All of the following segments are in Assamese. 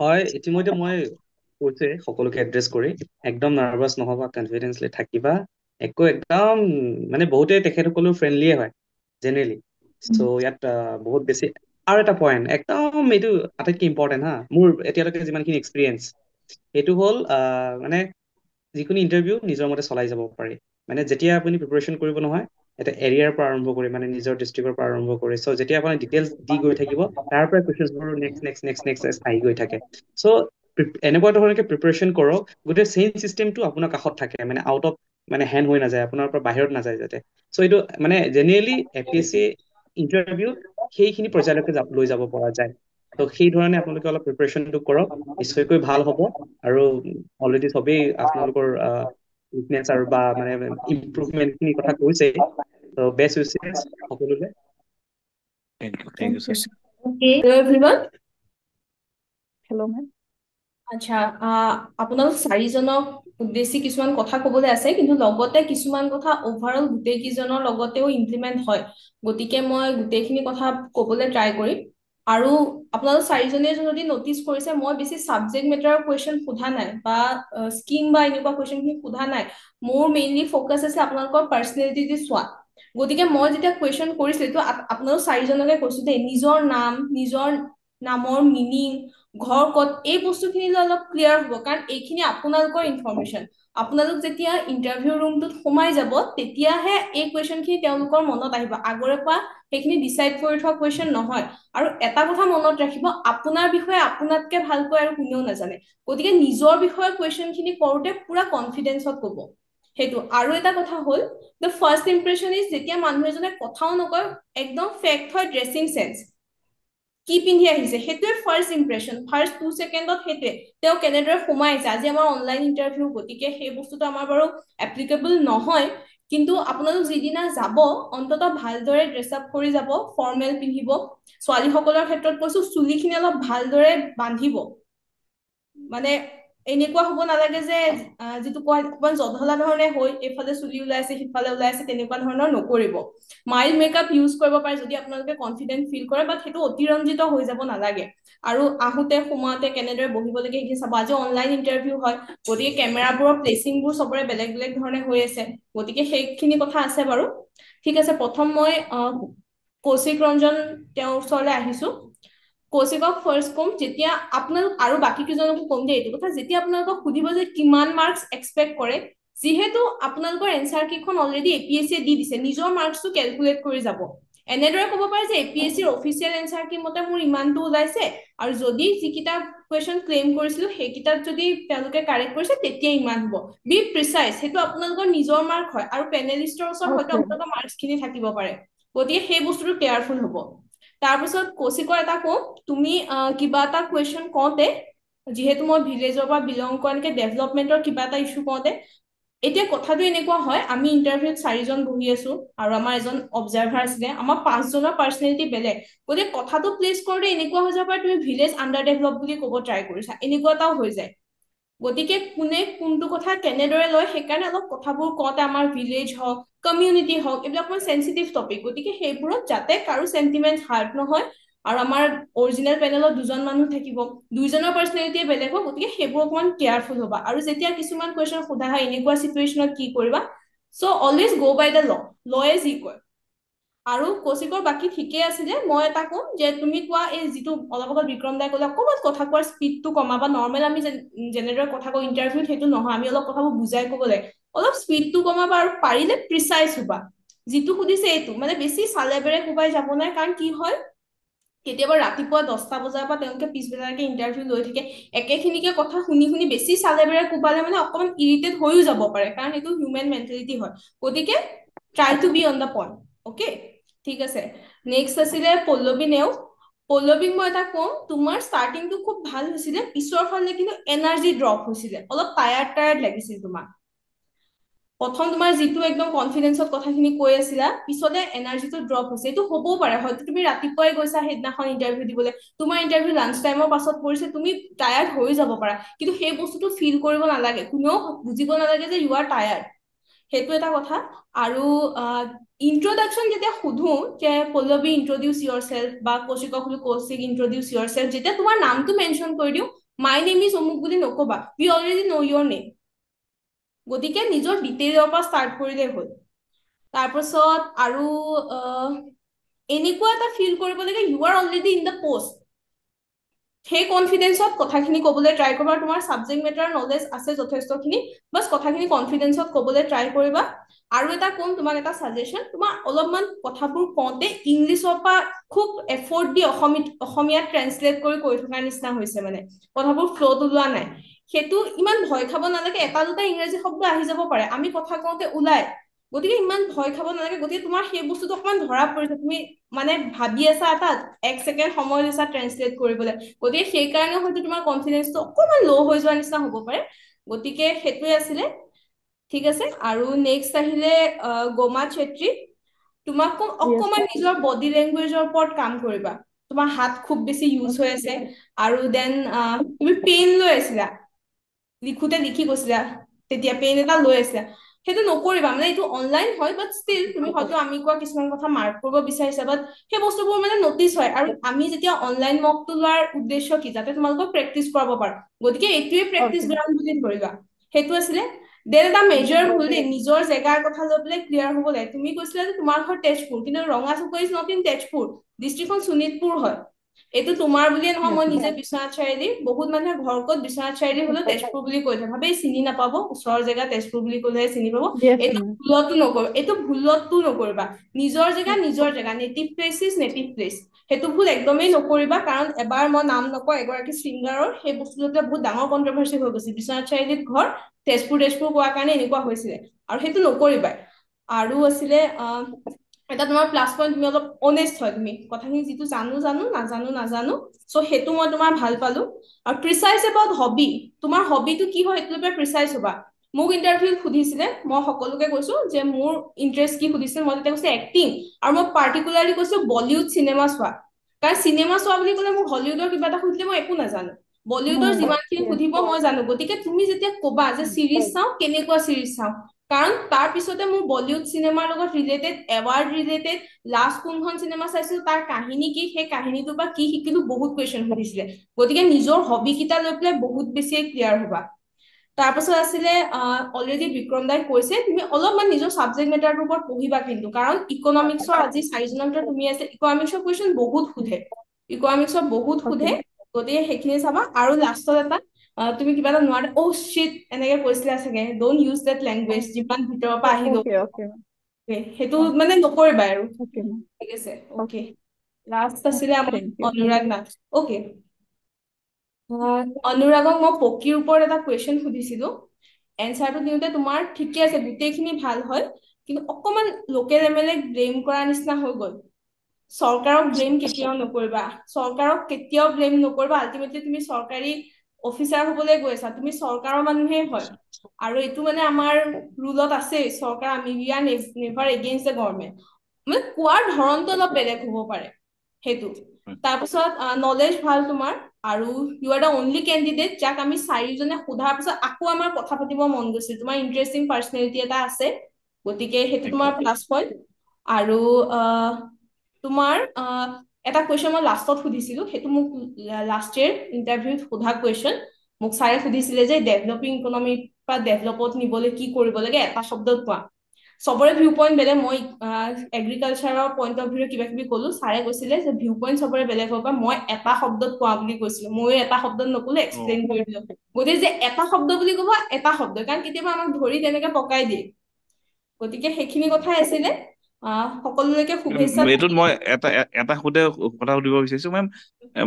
হয় ইতিমধ্যে মই কৈছোৱে সকলোকে এড্ৰেছ কৰি একদম নাৰ্ভাছ নহ'বা কনফিডেঞ্চলি থাকিবা একো একদম মানে বহুতে তেখেতসকলেও ফ্ৰেণ্ডলিয়ে হয় জেনেৰেলি চ' ইয়াত বহুত বেছি আৰু এটা পইণ্ট একদম এইটো আটাইতকৈ ইম্পৰ্টেণ্ট হা মোৰ এতিয়ালৈকে যিমানখিনি এক্সপিৰিয়েঞ্চ সেইটো হ'ল মানে যিকোনো ইণ্টাৰভিউ নিজৰ মতে চলাই যাব পাৰি মানে যেতিয়া আপুনি প্ৰিপেৰেশ্যন কৰিব নহয় এটা এৰিয়াৰ পৰা আৰম্ভ কৰি মানে নিজৰ ডিষ্ট্ৰিক্টৰ পৰা আৰম্ভ কৰি চ' যেতিয়া আপুনি ডিটেইলছ দি গৈ থাকিব তাৰ পৰা কুৱেশ্যনবোৰ নেক্সট নেক্সট নেক্সট নেক্সট আহি গৈ থাকে চ' এনেকুৱা ধৰণে প্ৰিপেৰেশ্যন কৰক গোটেই চেইন ছিষ্টেমটো আপোনাৰ কাষত থাকে মানে আউট অফ মানে হেণ্ড হৈ নাযায় আপোনাৰ পৰা বাহিৰত নাযায় যাতে চ' এইটো মানে generally A P S C interview সেইখিনি পৰ্যায়লৈকে লৈ যাব পৰা যায় ত' সেইধৰণে আপোনালোকে অলপ প্ৰিপেৰেশ্যনটো কৰক নিশ্চয়কৈ ভাল হ'ব আৰু অলৰেডি চবেই আপোনালোকৰ উইকনেস আপোনালোক চাৰিজনক উদ্দেশ্যে কিছুমান কথা কবলৈ আছে কিন্তু লগতে কিছুমান কথা অভাৰঅল গোটেইকেইজনৰ লগতেও মই গোটেইখিনি কথা কবলৈ ট্ৰাই কৰিম আৰু আপোনালোক চাৰিজনীয়ে যদি নটিচ কৰিছে মই বেছি ছাবজেক্ট মেটাৰৰ কুৱেশ্যন সোধা নাই বা স্কিম বা এনেকুৱা কুৱেশ্যনখিনি সোধা নাই মোৰ মেইনলি ফ'কাছ আছে আপোনালোকৰ পাৰ্চনেলিটি চোৱা গতিকে মই যেতিয়া কুৱেশ্যন কৰিছিলোঁ এইটো আপোনালোক চাৰিজনকে কৈছো দেই নিজৰ নাম নিজৰ নামৰ মিনিং ঘৰ ক'ত এই বস্তুখিনি অলপ ক্লিয়াৰ হ'ব কাৰণ এইখিনি আপোনালোকৰ ইনফৰমেশ্যন আপোনালোক যেতিয়া ইণ্টাৰভিউ ৰুমটোত সোমাই যাব তেতিয়াহে এই কুৱেশ্যনখিনি তেওঁলোকৰ মনত আহিব আগৰে পৰা সেইখিনি ডিচাইড কৰি থোৱা কুৱেশ্যন নহয় আৰু এটা কথা মনত ৰাখিব আপোনাৰ বিষয়ে আপোনাতকৈ ভালকৈ আৰু কোনেও নাজানে গতিকে নিজৰ বিষয়ে কুৱেশ্যনখিনি কৰোঁতে পুৰা কনফিডেঞ্চত ক'ব সেইটো আৰু এটা কথা হ'ল দ্য ফাৰ্ষ্ট ইম্প্ৰেশ্যন ইজ যেতিয়া মানুহ এজনে কথাও নকয় একদম ফেক্ট হয় ড্ৰেছিং চেঞ্চ কি পিন্ধি আহিছে সেইটোৱে ফাৰ্ষ্ট ইম্প্ৰেশ্যন ফাৰ্ষ্ট টু ছেকেণ্ডত সেইটোৱে তেওঁ কেনেদৰে সোমাইছে আজি আমাৰ অনলাইন ইণ্টাৰভিউ গতিকে সেই বস্তুটো আমাৰ বাৰু এপ্লিকেবল নহয় কিন্তু আপোনালোক যিদিনা যাব অন্ততঃ ভালদৰে ড্ৰেছ আপ কৰি যাব ফৰ্মেল পিন্ধিব ছোৱালীসকলৰ ক্ষেত্ৰত কৈছো চুলিখিনি অলপ ভালদৰে বান্ধিব মানে এনেকুৱা হ'ব নালাগে যে যিটো কোৱা অকণমান জধলা ধৰণে হৈ এইফালে চুলি ওলাইছে সিফালে ওলাইছে তেনেকুৱা ধৰণৰ নকৰিব মাইল্ড মেকআপ ইউজ কৰিব পাৰে যদি আপোনালোকে কনফিডেণ্ট ফিল কৰে বাট সেইটো অতিৰঞ্জিত হৈ যাব নালাগে আৰু আহোঁতে সোমাওঁতে কেনেদৰে বহিব লাগে সেইখিনি চাব আজি অনলাইন ইণ্টাৰভিউ হয় গতিকে কেমেৰাবোৰৰ প্লেচিংবোৰ চবৰে বেলেগ বেলেগ ধৰণে হৈ আছে গতিকে সেইখিনি কথা আছে বাৰু ঠিক আছে প্ৰথম মই কৌশিক ৰঞ্জন তেওঁৰ ওচৰলৈ আহিছোঁ কৌশিকক ফাৰ্ষ্ট ক'ম যেতিয়া আপোনালোক আৰু বাকী কেইজনকো ক'ম দেই এইটো কথা যেতিয়া আপোনালোকক সুধিব যে কিমান মাৰ্কছ এক্সপেক্ট কৰে যিহেতু আপোনালোকৰ এনচাৰ কেইখন অলৰেডি এ পি এছ চিয়ে দি দিছে নিজৰ মাৰ্কছটো কেলকুলেট কৰি যাব এনেদৰে ক'ব পাৰে যে এ পি এছ চিৰ অফিচিয়েল এনচাৰ কি মতে মোৰ ইমানটো ওলাইছে আৰু যদি যিকেইটা কুৱেশ্যন ক্লেইম কৰিছিলো সেইকেইটাত যদি তেওঁলোকে কাৰেক্ট কৰিছে তেতিয়া ইমান হ'ব বি প্ৰিচাইজ সেইটো আপোনালোকৰ নিজৰ মাৰ্ক হয় আৰু পেনেলিষ্টৰ ওচৰত হয়তো আপোনালোকৰ মাৰ্কছখিনি থাকিব পাৰে গতিকে সেই বস্তুটো কেয়াৰফুল হ'ব তাৰপিছত কৌশিকৰ এটা কওঁ তুমি কিবা এটা কুৱেশ্যন কওঁতে যিহেতু মই ভিলেজৰ পৰা বিলং কৰা এনেকৈ ডেভেলপমেণ্টৰ কিবা এটা ইছ্যু কওঁতে এতিয়া কথাটো এনেকুৱা হয় আমি ইণ্টাৰভিউত চাৰিজন বহি আছো আৰু আমাৰ এজন অবজাৰ্ভাৰ আছিলে আমাৰ পাঁচজনৰ পাৰ্চনেলিটি বেলেগ গতিকে কথাটো প্লেচ কৰোঁতে এনেকুৱা হৈ যাব পাৰে তুমি ভিলেজ আণ্ডাৰ ডেভেলপ বুলি ক'ব ট্ৰাই কৰিছা এনেকুৱা এটাও হৈ যায় গতিকে কোনে কোনটো কথা কেনেদৰে লয় সেইকাৰণে অলপ কথাবোৰ কওঁতে আমাৰ ভিলেজ হওক কমিউনিটি হওক এইবিলাক অকণমান চেঞ্চিটিভ টপিক গতিকে সেইবোৰত যাতে কাৰো চেণ্টিমেণ্ট হাৰ্ট নহয় আৰু আমাৰ অৰিজিনেল পেনেলত দুজন মানুহ থাকিব দুইজনৰ পাৰ্চনেলিটিয়ে বেলেগ হওক গতিকে সেইবোৰ অকণমান কেয়াৰফুল হ'বা আৰু যেতিয়া কিছুমান কুৱেশ্যন সোধা হয় এনেকুৱা চিটুৱেশ্যনত কি কৰিবা চ' অলৱেজ গ' বাই দ্য ল ল এজ ই কয় আৰু কৌশিকৰ বাকী ঠিকেই আছে যে মই এটা কম যে তুমি কোৱা এই যিটো অলপ অকল বিক্ৰম দাই ক'লে অকমান কথা কোৱাৰ স্পীডটো কমাবা নৰ্মেল আমি যেনেদৰে কথা কওঁ ইণ্টাৰভিউত সেইটো নহয় আমি অলপ কথাবোৰ বুজাই ক'ব লাগে অলপ স্পীডটো কমাবা আৰু পাৰিলে প্ৰিচাইজ হ'বা যিটো সুধিছে এইটো মানে বেছি চালে বেৰে কোবাই যাব নাই কাৰণ কি হয় কেতিয়াবা ৰাতিপুৱা দহটা বজাৰ পৰা তেওঁলোকে পিছবেলালৈকে ইণ্টাৰভিউ লৈ থাকে একেখিনিকে কথা শুনি শুনি বেছি চালে বেৰে কোবালে মানে অকণমান ইৰিটেট হৈও যাব পাৰে কাৰণ সেইটো হিউমেন মেণ্টেলিটি হয় গতিকে try to be on the point okay ঠিক আছে নেক্সট আছিলে পল্লৱী নেওগ পল্লৱীক মই এটা কওঁ তোমাৰ ষ্টাৰ্টিংটো খুব ভাল হৈছিলে পিছৰ ফালে কিন্তু এনাৰ্জি ড্ৰপ হৈছিলে অলপ টায়াৰ্ড টায়াৰ্ড লাগিছিল তোমাক প্ৰথম তোমাৰ যিটো একদম কনফিডেঞ্চত কথাখিনি কৈ আছিলা পিছলৈ এনাৰ্জিটো ড্ৰপ হৈছে এইটো হ'বও পাৰে হয়তো তুমি ৰাতিপুৱাই গৈছা সেইদিনাখন ইণ্টাৰভিউ দিবলৈ তোমাৰ ইণ্টাৰভিউ লাঞ্চ টাইমৰ পাছত পৰিছে তুমি টায়াৰ্ড হৈ যাব পাৰা কিন্তু সেই বস্তুটো ফিল কৰিব নালাগে কোনেও বুজিব নালাগে যে ইউ আৰ টায়াৰ্ড সেইটো এটা কথা আৰু ইন্ট্ৰডাকশ্যন যেতিয়া সুধো যে পল্লৱী ইন্ট্ৰডিউচ ইয়ৰ চেল্ফ বা কৌশিকক বুলি কৌশিক ইন্ট্ৰডিউচ ইয়ৰ চেল্ফ যেতিয়া তোমাৰ নামটো মেনশ্যন কৰি দিওঁ মাই নেম ইজ অমুক বুলি নক'বা you already know' your name গতিকে নিজৰ ডিটেইলৰ পৰা ষ্টাৰ্ট কৰিলে হ'ল তাৰপাছত আৰু এনেকুৱা এটা ফিল কৰিব লাগে you are already in the post সেই কনফিডেঞ্চত কথাখিনি ক'বলৈ ট্ৰাই কৰিবা তোমাৰ ছাবজেক্ট মেটাৰ নলেজ আছে যথেষ্টখিনি বাছ কথাখিনি কনফিডেঞ্চত ক'বলৈ ট্ৰাই কৰিবা আৰু এটা কম তোমাক এটা ছাজেশ্যন তোমাৰ অলপমান কথাবোৰ কওঁতে ইংলিছৰ পৰা খুব এফৰ্ট দি অসমীয়াত ট্ৰেঞ্চলেট কৰি কৈ থকাৰ নিচিনা হৈছে মানে কথাবোৰ ফ্ল'ত ওলোৱা নাই সেইটো ইমান ভয় খাব নালাগে এটা দুটা ইংৰাজী শব্দ আহি যাব পাৰে আমি কথা কওঁতে ওলায় গতিকে ইমান ভয় খাব নালাগে গতিকে তোমাৰ সেই বস্তুটো অকমান ধৰা পৰিছে তুমি মানে ভাবি আছা তাত এক ছেকেণ্ড সময় দিছা ট্ৰেঞ্চলেট কৰিবলৈ গতিকে সেইকাৰণে হয়তো তোমাৰ কনফিডেঞ্চটো অকণমান ল' হৈ যোৱাৰ নিচিনা হ'ব পাৰে গতিকে সেইটোৱে আছিলে ঠিক আছে আৰু নেক্সট আহিলে গমা চেত্ৰী তোমাক কওঁ অকণমান নিজৰ বডি লেংগুৱেজৰ ওপৰত কাম কৰিবা তোমাৰ হাত খুব বেছি ইউজ হৈ আছে আৰু দেন তুমি পেইন লৈ আছিলা লিখোতে লিখি গৈছিলা তেতিয়া পেইন এটা লৈ আছিলা সেইটো নকৰিবা মানে এইটো অনলাইন হয় বাট ষ্টিল তুমি হয়তো আমি কোৱা কিছুমান কথা মাৰ্ক কৰিব বিচাৰিছা বাট সেই বস্তুবোৰ মানে নটিচ হয় আৰু আমি যেতিয়া অনলাইন মকটো লোৱাৰ উদ্দেশ্য কি যাতে তোমালোকক প্ৰেক্টিচ কৰাব পাৰো গতিকে এইটোৱে প্ৰেক্টিচ গ্ৰাউণ্ড বুলি ধৰিবা সেইটো আছিলে দেন এটা মেজৰ হ'ল দেই নিজৰ জেগাৰ কথা লৈ পেলাই ক্লিয়াৰ হ'ব লাগে তুমি কৈছিলা যে তোমাৰ ঘৰ তেজপুৰ কিন্তু ৰঙা চুকৰ ইজ নট ইন তেজপুৰ ডিষ্ট্ৰিক্টখন শোণিতপুৰ হয় এইটো তোমাৰ বুলিয়ে নহয় মই নিজে বিশ্বনাথ চাৰিআলি বহুত মানুহে ঘৰ কত বিশ্বনাথ চাৰিআলি হলেও তেজপুৰ বুলি কৈ থাকে ভাবেই চিনি নাপাব ওচৰৰ জেগা তেজপুৰ বুলি কলেহে চিনি পাব এইটো ভুলতো নকৰো এইটো ভুলতো নকৰিবা নিজৰ জেগা নিজৰ জেগা native place is native place সেইটো ভুল একদমেই নকৰিবা কাৰণ এবাৰ মই নাম নকওঁ এগৰাকী চিংগাৰৰ সেই বস্তুটোতে বহুত ডাঙৰ কণ্ট্ৰভাৰ্চি হৈ গৈছিল বিশ্বনাথ চাৰিআলিত ঘৰ তেজপুৰ তেজপুৰ কোৱাৰ কাৰণে এনেকুৱা হৈছিলে আৰু সেইটো নকৰিবাই আৰু আছিলে আহ এটা তোমাৰ প্লাছ পইণ্ট তুমি অলপ অনেষ্ট হয় তুমি কথাখিনি যিটো জানো জানো নাজানো নাজানো চ' সেইটো মই তোমাৰ ভাল পালোঁ আৰু প্ৰিচাইজ এবাউট হবি তোমাৰ হবিটো কি হয় সেইটোৰ পৰা প্ৰিচাইজ হ'বা মোক ইণ্টাৰভিউত সুধিছিলে মই সকলোকে কৈছোঁ যে মোৰ ইণ্টাৰেষ্ট কি সুধিছিলে মই তেতিয়া কৈছোঁ এক্টিং আৰু মই পাৰ্টিকুলাৰলি কৈছোঁ বলিউড চিনেমা চোৱা কাৰণ চিনেমা চোৱা বুলি ক'লে মোক হলিউডৰ কিবা এটা সুধিলে মই একো নাজানো বলিউডৰ যিমানখিনি সুধিব মই জানো গতিকে তুমি যেতিয়া ক'বা যে চিৰিজ চাওঁ কেনেকুৱা চিৰিজ চাওঁ কাৰণ তাৰ পিছতে মোৰ বলিউড চিনেমাৰ লগত ৰিলেটেড এৱাৰ্ড ৰিলেটেড লাষ্ট কোনখন চিনেমা চাইছিলো তাৰ কাহিনী কি সেই কাহিনীটোৰ পৰা কি শিকিলো বহুত কুৱেশ্যন সুধিছিলে গতিকে নিজৰ হবিকেইটা লৈ পেলাই বহুত বেছিয়ে ক্লিয়াৰ হ'বা তাৰপাছত আছিলে অলৰেডি বিক্ৰম দাই কৈছে তুমি অলপমান নিজৰ ছাবজেক্ট মেটাৰটোৰ ওপৰত পঢ়িবা কিন্তু কাৰণ ইকনমিক্সৰ আজি চাৰিজনৰ তুমি আছে ইকনমিক্সৰ কুৱেশ্যন বহুত সোধে ইকনমিক্সৰ বহুত সোধে গতিকে সেইখিনি চাবা আৰু লাষ্টত এটা তুমি কিবা এটা নোৱাৰা অ' শ্বিট এনেকে কৈছিলা চাগে ড'ন্ট ইউজ দেট লেংগুৱেজ যিমান ভিতৰৰ পৰা আহিব সেইটো মানে নকৰিবা আৰু ঠিক আছে অ'কে লাষ্ট আছিলে আমাৰ অনুৰাগ নাথ অ'কে অনুৰাগক মই পকীৰ ওপৰত এটা কুৱেশ্যন সুধিছিলো এনচাৰটো দিওঁতে তোমাৰ ঠিকে আছে গোটেইখিনি ভাল হয় কিন্তু অকমান লোকেল এম এল এক ব্লেম কৰাৰ নিচিনা হৈ গল চৰকাৰক ব্লেম কেতিয়াও নকৰিবা চৰকাৰক কেতিয়াও ব্লেম নকৰিবা আল্টিমেটলি তুমি চৰকাৰী অফিচাৰ হবলৈ গৈ আছা তুমি চৰকাৰৰ মানুহে হয় আৰু এইটো মানে আমাৰ ৰুলত আছে চৰকাৰ আমি নেভাৰ এগেইনষ্ট দ্য গভৰ্ণমেণ্ট মানে কোৱাৰ ধৰণটো অলপ বেলেগ হ'ব পাৰে সেইটো তাৰপিছত নলেজ ভাল তোমাৰ আৰু you are the only candidate যাক আমি চাৰিজনে সোধাৰ পিছত আকৌ আমাৰ কথা পাতিব মন গৈছিল তোমাৰ ইণ্টাৰেষ্টিং পাৰ্চনেলিটি এটা আছে গতিকে সেইটো তোমাৰ প্লাছ পইণ্ট আৰু তোমাৰ এটা কুৱেশ্যন মই লাষ্টত সুধিছিলো সেইটো মোক লাষ্ট ইয়েৰ ইণ্টাৰভিউত সোধা কুৱেশ্যন মোক ছাৰে সুধিছিলে যে ডেভেলপিং ইকনমিৰ পৰা ডেভেলপত নিবলৈ কি কৰিব লাগে এটা শব্দ কোৱা চবৰে ভিউ পইণ্ট বেলেগ মই এগ্ৰিকালচাৰৰ পইণ্ট অফ ভিউৰে কিবা কিবি ক'লো ছাৰে কৈছিলে যে ভিউ পইণ্ট চবৰে বেলেগ হ'ব মই এটা শব্দত কোৱা বুলি কৈছিলো ময়ো এটা শব্দ নকলো এক্সপ্লেইন কৰি দিলো গতিকে যে এটা শব্দ বুলি ক'ব এটা শব্দ কাৰণ কেতিয়াবা আমাক ধৰি তেনেকে পকাই দিয়ে গতিকে সেইখিনি কথাই আছিলে সকলোলৈকে শুভেচ্ছা এইটোত মই এটা এটা সুধে কথা সুধিব বিচাৰিছো মেম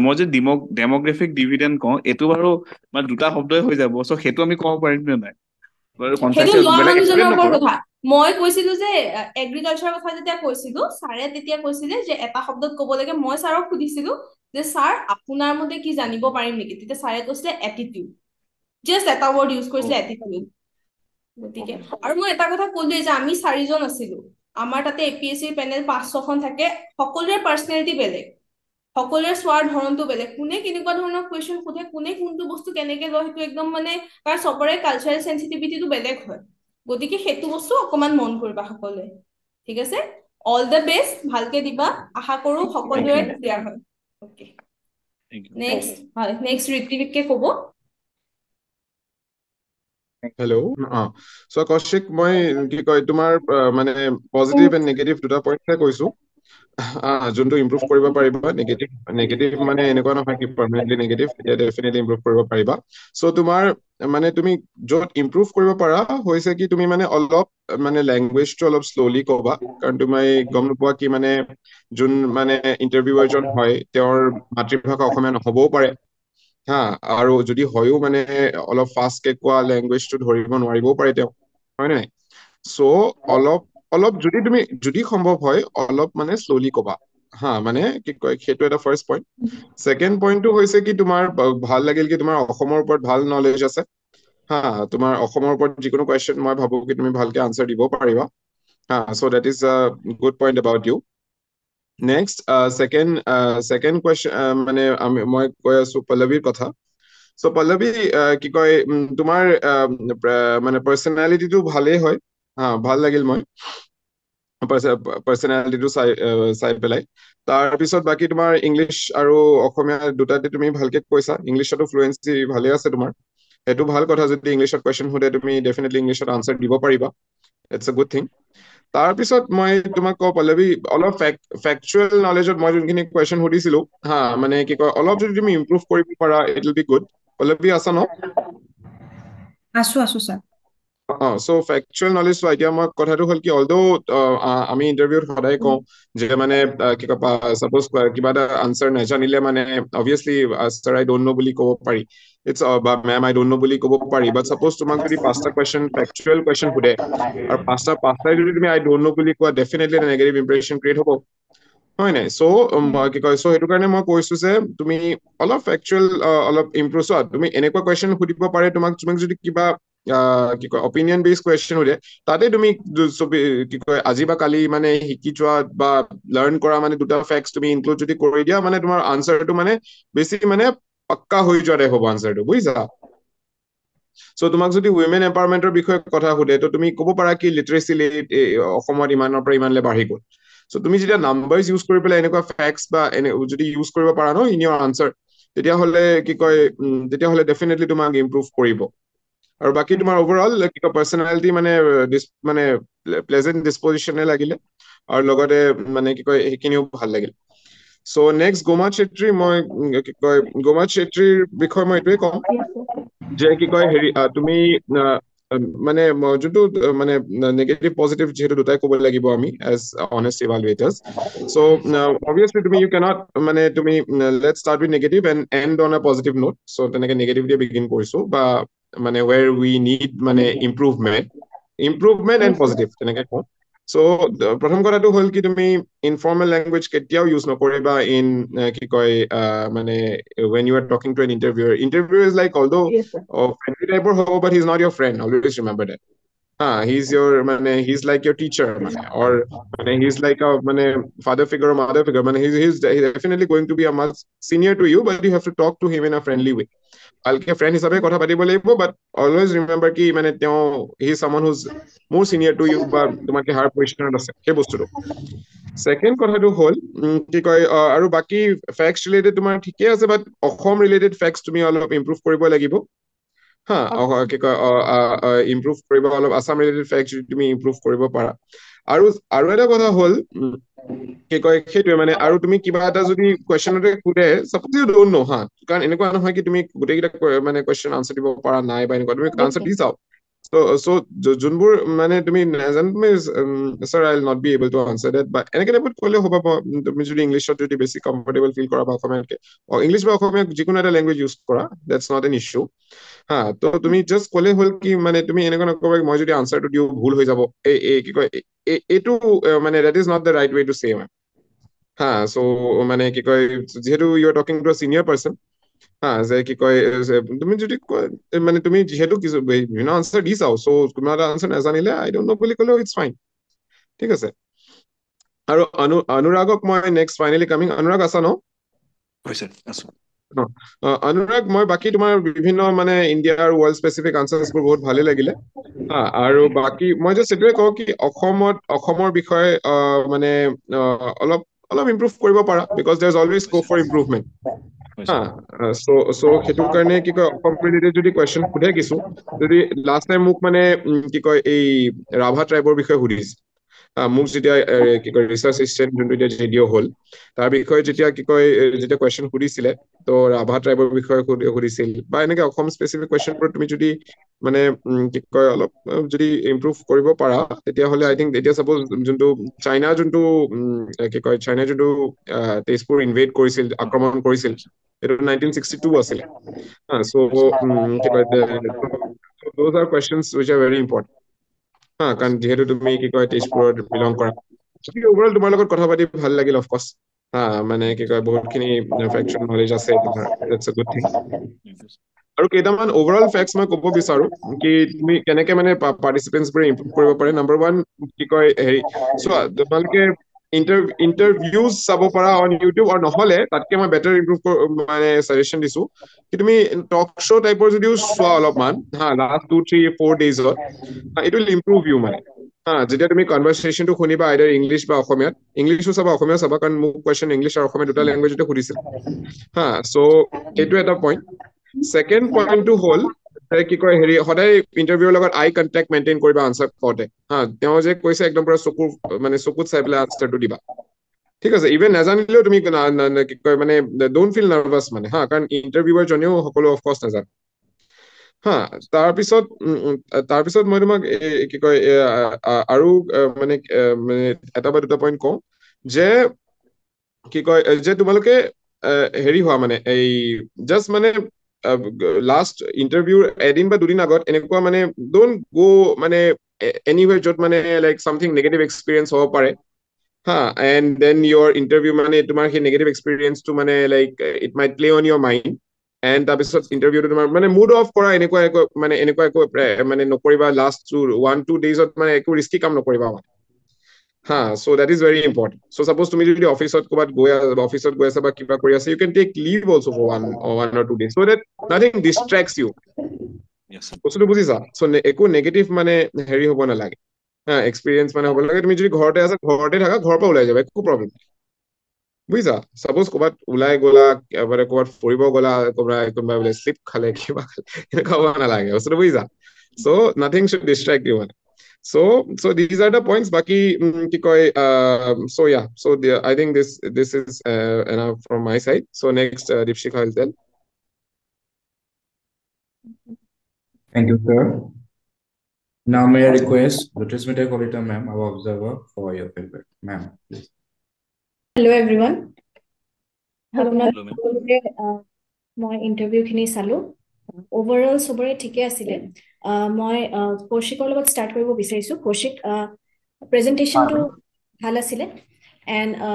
মই যে ডিমক ডেমগ্ৰাফিক ডিভিডেণ্ড কওঁ এইটো বাৰু মানে দুটা শব্দই হৈ যাব চ' সেইটো আমি ক'ব পাৰিম নে নাই মই কৈছিলো যে এগ্ৰিকালচাৰৰ কথা যেতিয়া কৈছিলো ছাৰে তেতিয়া কৈছিলে যে এটা শব্দত ক'ব লাগে মই ছাৰক সুধিছিলো যে ছাৰ আপোনাৰ মতে কি জানিব পাৰিম নেকি তেতিয়া ছাৰে কৈছিলে এটিটিউড জাষ্ট এটা ৱৰ্ড ইউজ কৰিছিলে এটিটিউড গতিকে আৰু মই এটা কথা ক'লোৱেই যে আমি চাৰিজন আছিলো আমাৰ তাতে এ পি এছ চিৰ পেনেল পাঁচশখন থাকে সকলোৰে পাৰ্চনেলিটি বেলেগ সকলোৰে চোৱাৰ ধৰণটো বেলেগ কোনে কেনেকুৱা ধৰণৰ কুৱেশ্যন সোধে কোনে কোনটো বস্তু কেনেকে লয় সেইটো একদম মানে কাৰণ চবৰে কালচাৰেল চেঞ্চিটিভিটিটো বেলেগ হয় গতিকে সেইটো বস্তু অকমান মন কৰিবা সকলোৱে ঠিক আছে অল দ্য বেষ্ট ভালকে দিবা আশা কৰো সকলোৰে ক্লিয়াৰ হয় নেক্সট হয় নেক্সট ঋত্বিককে ক'ব যোনটো ইম্প্ৰুভ কৰিব পাৰিবা নেগেটিভ নেগেটিভ মানে এনেকুৱা নহয় কি পাৰ্মানেণ্টলি নেগেটিভ এতিয়া ডেফিনেটলি ইম্প্ৰুভ কৰিব পাৰিবা চ' তোমাৰ মানে তুমি য'ত ইম্প্ৰুভ কৰিব পাৰা হৈছে কি তুমি মানে অলপ মানে লেংগুৱেজটো অলপ শ্ল'লি ক'বা কাৰণ তুমি গম নোপোৱা কি মানে যোন মানে ইণ্টাৰভিউ এজন হয় তেওঁৰ মাতৃভাষা অসমীয়া নহ'বও পাৰে হা আৰু যদি হয়ো মানে অলপ ফাষ্টকে কোৱা লেংগুৱেজটো ধৰিব নোৱাৰিবও পাৰে তেওঁ হয়নে নাই চ' অলপ অলপ যদি তুমি যদি সম্ভৱ হয় অলপ মানে শ্ল'লি ক'বা হা মানে কি কয় সেইটো এটা ফাৰ্ষ্ট পইণ্ট ছেকেণ্ড পইণ্টটো হৈছে কি তোমাৰ ভাল লাগিল কি তোমাৰ অসমৰ ওপৰত ভাল নলেজ আছে হা তোমাৰ অসমৰ ওপৰত যিকোনো কুৱেশ্যন মই ভাবো কি তুমি ভালকে আনচাৰ দিব পাৰিবা হা so' that is a good point about you next second second question মানে আমি মই কৈ আছো পল্লৱীৰ কথা চ' পল্লৱী uh, কি কয় তোমাৰ মানে পাৰ্চনেলিটিটো ভালেই হয় হা ভাল লাগিল মই পাৰ্চনেলিটিটো চাই চাই পেলাই তাৰপিছত বাকী তোমাৰ ইংলিছ আৰু অসমীয়া দুটাতে তুমি ভালকৈ কৈছা ইংলিছতো ফ্লুৱেঞ্চি ভালেই আছে তোমাৰ সেইটো ভাল কথা যদি ইংলিছত কুৱেশ্যন সোধে তুমি ডেফিনেটলি ইংলিছত আনচাৰ দিব পাৰিবা ইটছ এ গুড থিং তাৰপিছত মই তোমাক ক'ব পল্লৱী অলপ ফেকচুৱেল নলেজত মই যোনখিনি কুৱেশ্যন সুধিছিলো হা মানে কি কয় অলপ যদি তুমি ইম্প্ৰুভ কৰিব পাৰা it will be good Pallavi আছা ন আছো আছো ছাৰ চ' ফেক্সুৱেল নলেজ চোৱা এতিয়া মই কথাটো হ'ল কি অলড' আমি ইণ্টাৰভিউত সদায় কওঁ যে মানে কি কয় চাপ'জ কিবা এটা আনচাৰ নাজানিলে মানে অভিয়াছলি ছাৰ আই ডোণ্ট ন' বুলি ক'ব পাৰি ইটছ বা মেম আই ডোণ্ট ন' বুলি ক'ব পাৰি বাট চাপ'জ তোমাক যদি পাঁচটা কুৱেশ্যন ফেক্সুৱেল কুৱেশ্যন সোধে আৰু পাঁচটা পাঁচটাই যদি তুমি আই ডোণ্ট ন' বুলি কোৱা ডেফিনেটলি নেগেটিভ ইম্প্ৰেশ্যন ক্ৰিয়েট হ'ব হয় নাই চ' কি কয় চ' সেইটো কাৰণে মই কৈছো যে তুমি অলপ ফেক্সুৱেল অলপ ইম্প্ৰুভ চোৱা তুমি এনেকুৱা কুৱেশ্যন সুধিব পাৰে তোমাক তোমাক যদি কিবা কি কয় অপিনিয়ন বেছ কুৱেশ্যন সুধে তাতে তুমি চবি কি কয় আজি বা কালি মানে শিকি যোৱা বা লাৰ্ণ কৰা মানে দুটা ফেক্ট তুমি ইনক্লুড যদি কৰি দিয়া মানে তোমাৰ আনচাৰটো মানে বেছি মানে পাক্কা হৈ যোৱাৰে হ'ব আনচাৰটো বুজিছা চ' তোমাক যদি উইমেন এম্পাৱাৰমেণ্টৰ বিষয়ে কথা সোধে ত' তুমি ক'ব পাৰা কি লিটাৰেচি লেট অসমত ইমানৰ পৰা ইমানলৈ বাঢ়ি গ'ল চ' তুমি যেতিয়া নাম্বাৰ ইউজ কৰি পেলাই এনেকুৱা ফেক্টছ বা এনে যদি ইউজ কৰিব পাৰা ন ইন আনচাৰ তেতিয়াহ'লে কি কয় তেতিয়াহ'লে ডেফিনেটলি তোমাক ইম্প্ৰুভ কৰিব আৰু বাকী তোমাৰ অভাৰঅল কি কয় পাৰ্চনেলিটি মানে মানে প্লেজেণ্ট ডিছপজিশ্যনে লাগিলে আৰু লগতে মানে কি কয় সেইখিনিও ভাল লাগিল চ' নেক্সট গোমা চেত্ৰী মই কি কয় গোমা চেত্ৰীৰ বিষয়ে মই এইটোৱে কওঁ যে কি কয় হেৰি তুমি মানে যোনটো মানে নেগেটিভ পজিটিভ যিহেতু দুটাই ক'ব লাগিব আমি এজ অনেষ্ট ইভালুৱেটাৰ্ছ চ' অভিয়াছলি তুমি ইউ কেনট মানে তুমি let start with negative and end on a positive note so' তেনেকৈ নেগেটিভ দিয়ে বিগিন কৰিছোঁ বা মানে where we need মানে improvement improvement and positive তেনেকে কওঁ সো প্ৰথম কথাটো হ'ল কি তুমি ইনফৰ্মেল লেংগুৱেজ কেতিয়াও ইউজ নকৰিবা ইন কি কয় মানে when you are talking to an ইণ্টাৰভিউৰ interview is like although' friendly টাইপৰ হ'ব but is not your friend always remember that হা হি ইজ ইয়ৰ মানে he is like your teacher মানে অৰ মানে হি ইজ লাইক মানে father figure or mother figure মানে he is definitely going to be a much senior to you but U have to talk to him in a friendly way ভালকে ফ্ৰেণ্ড হিচাপে কথা পাতিব লাগিব বাট অলৱেজ ৰিমেম্বাৰ কি মানে তেওঁ হি চামন হুজ মোৰ চিনিয়ৰ টু ইউ বা তোমাৰ কি হায়াৰ পজিশ্যনত আছে সেই বস্তুটো ছেকেণ্ড কথাটো হ'ল কি কয় আৰু বাকী ফেক্স ৰিলেটেড তোমাৰ ঠিকেই আছে বাট অসম ৰিলেটেড ফেক্স তুমি অলপ ইম্প্ৰুভ কৰিব লাগিব হা কি কয় ইম্প্ৰুভ কৰিব অলপ আছাম ৰিলেটেড ফেক্স তুমি ইম্প্ৰুভ কৰিব পাৰা আৰু আৰু এটা কথা হল কি কয় সেইটোৱে মানে আৰু তুমি কিবা এটা যদি কুৱেশ্যনতে সোধে চাপ'জ ইউ ডোন্ট নো হা কাৰণ এনেকুৱা নহয় কি তুমি গোটেইকেইটা মানে কুৱেশ্যন আনচাৰ দিব পাৰা নাই বা এনেকুৱা তুমি আনচাৰ দি চাওঁ যোনবোৰ মানে তুমি নাজান তুমি sir I will not be able to answer that বা এনেকে টাইপত কলেও হ'ব তুমি যদি ইংলিছত যদি বেছি কমফৰ্টেবল ফিল কৰা বা অসমীয়াতকে ইংলিছ বা অসমীয়া যিকোনো এটা লেংগুৱেজ ইউজ কৰা ডেটছ নট এন ইছ্যু হা তো তুমি জাষ্ট কলে হ'ল কি মানে তুমি এনেকুৱা নকবা মই যদি আনচাৰটো দিওঁ ভুল হৈ যাব এই এই কি কয় এইটো মানে that is not the right way to say হা চ' মানে কি কয় যিহেতু you are talking to a senior person হা যে কি কয় তুমি যদি মানে তুমি যিহেতু কিছু বিভিন্ন আনচাৰ দি চাওঁ চ' কোনোবা এটা আনচাৰ নাজানিলে আই ডোন্ট ন' বুলি ক'লেও ইটছ ফাইন ঠিক আছে আৰু অনু অনুৰাগক মই নেক্সট ফাইনেলি কামিং অনুৰাগ আছা ন অনুৰাগ মই বাকী তোমাৰ বিভিন্ন মানে ইণ্ডিয়াৰ ৱৰ্ল্ড স্পেচিফিক আনচাৰ্ছবোৰ বহুত ভালেই লাগিলে আৰু বাকী মই জাষ্ট এইটোৱে কওঁ কি অসমত অসমৰ বিষয়ে মানে অলপ অলপ ইম্প্ৰুভ কৰিব পাৰা because there is always scope for improvement Rabha ট্ৰাইবৰ বিষয়ে সুধিছে মোক যেতিয়া কি কয় ৰিচাৰ্চ এচিষ্টেণ্ট যোনটো এতিয়া জে ডি অ' হ'ল তাৰ বিষয়ে যেতিয়া কি কয় যেতিয়া কুৱেশ্যন সুধিছিলে তো ৰাভা ট্ৰাইবৰ বিষয়ে সুধিছিল বা এনেকে অসম স্পেচিফিক কুৱেশ্যনবোৰ তুমি যদি মানে কি কয় অলপ যদি ইম্প্ৰুভ কৰিব পাৰা তেতিয়াহলে আই থিংক এতিয়া চাপ'জ যোনটো চাইনা যোনটো কি কয় চাইনা যোনটো তেজপুৰ ইনভেইট কৰিছিল আক্ৰমণ কৰিছিল এইটো নাইনটিন ছিক্সটি টু আছিল কি কয় those are questions which are very important হা কাৰণ যিহেতু তুমি কি কয় তেজপুৰত বিলং কৰা তুমি অভাৰঅল তোমাৰ লগত কথা পাতি ভাল লাগিল অফকৰ্ছ মানে কি কয় বহুতখিনি ফেকচন নলেজ আছে দেটস এ গুড থিং আৰু কেইটামান অভাৰঅল ফেক্টছ মই ক'ব বিচাৰো কি তুমি কেনেকে মানে পাৰ্টিচিপেণ্টছবোৰে ইম্প্ৰুভ কৰিব পাৰে নাম্বাৰ ওৱান কি কয় হেৰি চোৱা তোমালোকে ইণ্টাৰভিউজ চাব পাৰা অন ইউটিউব আৰু নহ'লে তাতকৈ মই বেটাৰ ইম্প্ৰুভ মানে চাজেশ্যন দিছোঁ কি তুমি টক শ্ব' টাইপৰ যদিও চোৱা অলপমান হা লাষ্ট টু থ্ৰী ফ'ৰ ডেইজত ইট উইল ইম্প্ৰুভ ইউ মানে যেতিয়া তুমি কনভাৰ্চেশ্যনটো শুনিবা আইডাৰ ইংলিছ বা অসমীয়াত ইংলিছো চাবা অসমীয়া চাবা কাৰণ মোক কুৱেশ্যন ইংলিছ আৰু অসমীয়া দুটা লেংগুৱেজতে সুধিছিল হা চ' এইটো এটা পইণ্ট ছেকেণ্ড পইণ্টটো হ'ল কি কয় হেৰি সদায় ইণ্টাৰভিউৰ লগত আই কণ্টেক্ট মেইনটেইন কৰিবা আনচাৰ কওঁতে হা তেওঁ যে কৈছে একদম পূৰা চকু মানে চকুত চাই পেলাই আনচাৰটো দিবা ঠিক আছে ইভেন নাজানিলেও তুমি কি কয় মানে ডোন্ট ফিল নাৰ্ভাছ মানে হা কাৰণ ইণ্টাৰভিউৰ জনেও সকলো অফকৰ্চ নাজানে হা তাৰপিছত তাৰপিছত মই তোমাক কি কয় আৰু মানে এটা বা দুটা পইণ্ট কওঁ যে কি কয় যে তোমালোকে হেৰি হোৱা মানে এই জাষ্ট মানে লাষ্ট ইণ্টাৰভিউ এদিন বা দুদিন আগত এনেকুৱা মানে ডোণ্ট গ' মানে এনিৱে য'ত মানে লাইক চামথিং নেগেটিভ এক্সপিৰিয়েঞ্চ হ'ব পাৰে হা এণ্ড দেন ইয়'ৰ ইণ্টাৰভিউ মানে তোমাৰ সেই নেগেটিভ এক্সপিৰিয়েঞ্চটো মানে like it may play on your mind and তাৰপিছত ইণ্টাৰভিউটো তোমাৰ মানে মুড অফ কৰা এনেকুৱা একো মানে এনেকুৱা একো মানে নকৰিবা লাষ্ট ওৱান টু ডেইজত মানে একো ৰিস্কি কাম নকৰিবা মানে হা so' that is very important so' suppose তুমি যদি অফিচত ক'ৰবাত গৈ আছা অফিচত গৈ আছা বা কিবা কৰি আছা you can take leave also' one one or two days so' that nothing distracts you বস্তুটো বুজিছা চ' একো নেগেটিভ মানে হেৰি হ'ব নালাগে হা এক্সপিৰিয়েঞ্চ মানে হ'ব লাগে তুমি যদি ঘৰতে আছা ঘৰতে থাকা ঘৰৰ পৰা ওলাই যাবা একো প্ৰব্লেম নাই বুজিছা চাপ'জ ক'ৰবাত ওলাই গ'লা মানে ক'ৰবাত ফুৰিব গ'লা কোনোবাই কোনোবাই বোলে শ্লিপ খালে কিবা খালে এনেকুৱা হ'ব নালাগে বস্তুটো বুজিছা so' nothing should distract you মানে So, so these are the points. Baki, um, so yeah, so the, I think this this is uh, enough from my side. So next, uh, Dipshika will tell. Thank you, sir. Now may I request the transmitter Kolita ma'am, our observer, for your feedback. Ma'am, please. Hello' everyone আপোনালোকে মই ইণ্টাৰভিউখিনি চালোঁ অভাৰঅল চবৰে ঠিকে আছিলে মই কৌশিকৰ লগত ষ্টাৰ্ট কৰিব বিচাৰিছোঁ কৌশিক প্ৰেজেণ্টেশ্যনটো ভাল আছিলে এণ্ড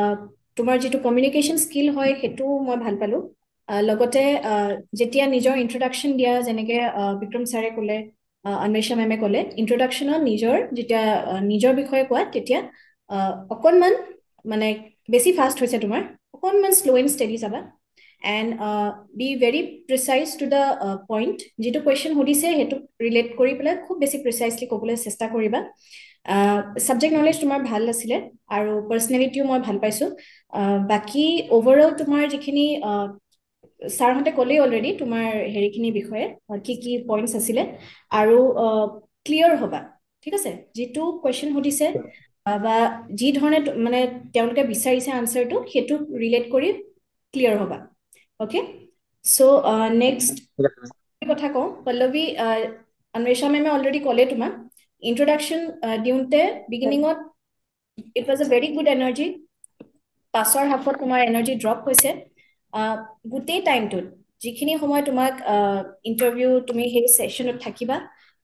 তোমাৰ যিটো কমিউনিকেশ্যন স্কিল হয় সেইটো মই ভাল পালোঁ লগতে যেতিয়া নিজৰ ইণ্ট্ৰডাকশ্যন দিয়া যেনেকৈ বিক্ৰম ছাৰে ক'লে অন্বেষা মেমে ক'লে ইণ্ট্ৰডাকশ্যনত নিজৰ যেতিয়া নিজৰ বিষয়ে কোৱা তেতিয়া অকণমান মানে বেছি ফাষ্ট হৈছে তোমাৰ অকণমান শ্ল' এণ্ড ষ্টেডি চাবা and be very precise to the point যিটো কুৱেশ্যন সুধিছে সেইটোক ৰিলেট কৰি পেলাই খুব বেছি প্ৰিচাইজলি ক'বলৈ চেষ্টা কৰিবা ছাবজেক্ট uh, নলেজ তোমাৰ ভাল আছিলে আৰু পাৰ্চনেলিটিও মই ভাল পাইছোঁ uh, বাকী অ'ভাৰঅল তোমাৰ যিখিনি ছাৰহঁতে uh, ক'লেই অলৰেডি তোমাৰ হেৰিখিনিৰ বিষয়ে কি কি পইণ্টছ আছিলে আৰু ক্লিয়াৰ হ'বা ঠিক আছে যিটো কুৱেশ্যন সুধিছে বা যি ধৰণে মানে তেওঁলোকে বিচাৰিছে আনচাৰটো সেইটো ৰিলেট কৰি ক্লিয়াৰ হ'বা অ'কে চ' নেক্সট কথা কওঁ পল্লৱী অন্বেষা মেমে অলৰেডি ক'লে তোমাক ইন্ট্ৰডাকশ্যন দিওঁতে বিগিনিঙত it was a very good energy পাছৰ হাফত তোমাৰ এনাৰ্জি ড্ৰপ হৈছে গোটেই টাইমটোত যিখিনি সময় তোমাক ইণ্টাৰভিউ তুমি সেই ছেশ্যনত থাকিবা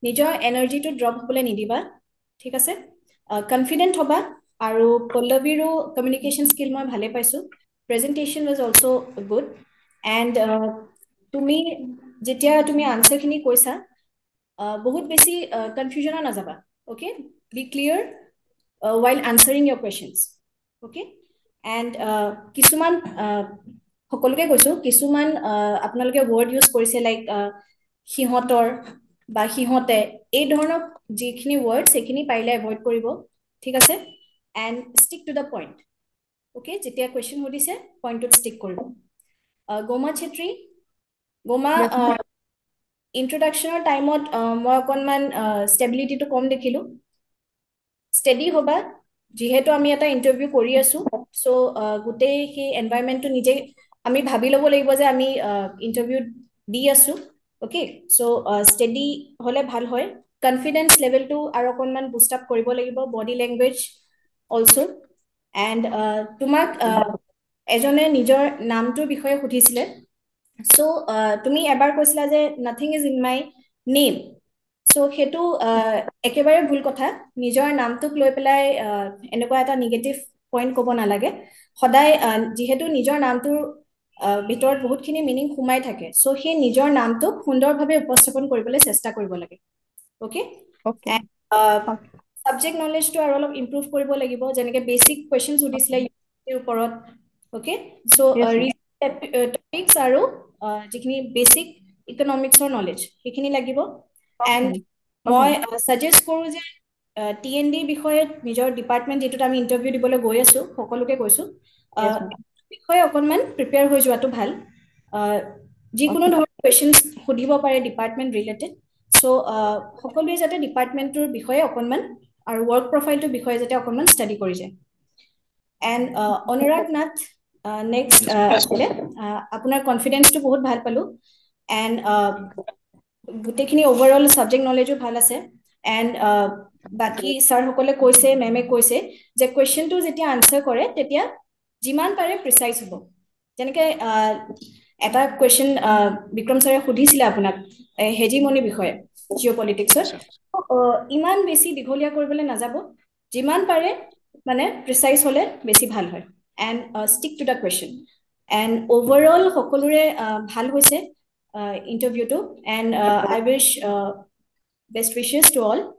নিজৰ এনাৰ্জিটো ড্ৰপ হ'বলৈ নিদিবা ঠিক আছে কনফিডেণ্ট হ'বা আৰু পল্লৱীৰো কমিউনিকেশ্যন স্কিল মই ভালেই পাইছোঁ presentation was also' good and তুমি যেতিয়া তুমি আনচাৰখিনি কৈছা বহুত বেছি কনফিউজনত নাযাবা okay be clear while answering your questions okay and কিছুমান সকলোকে কৈছোঁ কিছুমান আপোনালোকে ৱৰ্ড ইউজ কৰিছে লাইক সিহঁতৰ বা সিহঁতে এই ধৰণৰ যিখিনি ৱৰ্ড সেইখিনি পাৰিলে এভইড কৰিব ঠিক আছে and stick to the point okay যেতিয়া কুৱেশ্যন সুধিছে পইণ্টটোত ষ্টিক কৰিব গোমা ছেত্ৰী গোমা ইণ্ট্ৰডাকশ্যনৰ টাইমত মই অকণমান ষ্টেবিলিটিটো কম দেখিলোঁ ষ্টেডি হ'বা যিহেতু আমি এটা ইণ্টাৰভিউ কৰি আছোঁ চ' গোটেই সেই এনভাইৰমেণ্টটো নিজে আমি ভাবি ল'ব লাগিব যে আমি ইণ্টাৰভিউ দি আছোঁ অ'কে চ' ষ্টেডি হ'লে ভাল হয় কনফিডেঞ্চ লেভেলটো আৰু অকণমান বুষ্ট আপ কৰিব লাগিব বডি লেংগুৱেজ অলছ' এণ্ড তোমাক uh, এজনে নিজৰ নামটোৰ বিষয়ে সুধিছিলে চ' uh, তুমি এবাৰ কৈছিলা যে nothing is in my name so' সেইটো uh, একেবাৰে ভুল কথা নিজৰ নামটোক লৈ পেলাই এনেকুৱা এটা নিগেটিভ পইণ্ট ক'ব নালাগে সদায় যিহেতু নিজৰ নামটোৰ ভিতৰত বহুতখিনি মিনিং সোমাই থাকে চ' সেই নিজৰ নামটোক সুন্দৰভাৱে উপস্থাপন কৰিবলৈ চেষ্টা কৰিব লাগে অ'কে ছাবজেক্ট নলেজটো আৰু অলপ ইম্প্ৰুভ কৰিব লাগিব যেনেকে বেচিক কুৱেশ্যন সুধিছিলে ইউনিভাৰ্চিটিৰ ওপৰত অ'কে চ' টপিক আৰু যিখিনি বেচিক ইকনমিক্সৰ নলেজ সেইখিনি লাগিব এণ্ড মই ছাজেষ্ট কৰোঁ যে টি এন ডিৰ বিষয়ে নিজৰ ডিপাৰ্টমেণ্ট যিটোত আমি ইণ্টাৰভিউ দিবলৈ গৈ আছো সকলোকে কৈছোঁ বিষয়ে অকণমান প্ৰিপেয়াৰ হৈ যোৱাটো ভাল যিকোনো ধৰণৰ কুৱেশ্যন সুধিব পাৰে ডিপাৰ্টমেণ্ট ৰিলেটেড চ' সকলোৱে যাতে ডিপাৰ্টমেণ্টটোৰ বিষয়ে অকণমান আৰু ৱৰ্ক প্ৰফাইলটোৰ বিষয়ে যাতে অকণমান ষ্টাডি কৰি যায় এণ্ড অনুৰাগ নাথ নেক্সট আছিলে আপোনাৰ কনফিডেঞ্চটো বহুত ভাল পালোঁ এণ্ড গোটেইখিনি অভাৰঅল ছাবজেক্ট নলেজো ভাল আছে এণ্ড বাকী ছাৰসকলে কৈছে মেমে কৈছে যে কুৱেশ্যনটো যেতিয়া আনচাৰ কৰে তেতিয়া যিমান পাৰে প্ৰিচাইজ হ'ব যেনেকে এটা কুৱেশ্যন বিক্ৰম ছাৰে সুধিছিলে আপোনাক হেজিমনিৰ বিষয়ে জিঅ' পলিটিক্সত ইমান বেছি দীঘলীয়া কৰিবলৈ নাযাব যিমান পাৰে মানে প্ৰিচাইজ হ'লে বেছি ভাল হয় and stick to the question and overall সকলোৰে ভাল হৈছে ইণ্টাৰভিউটো and I wish best wishes to all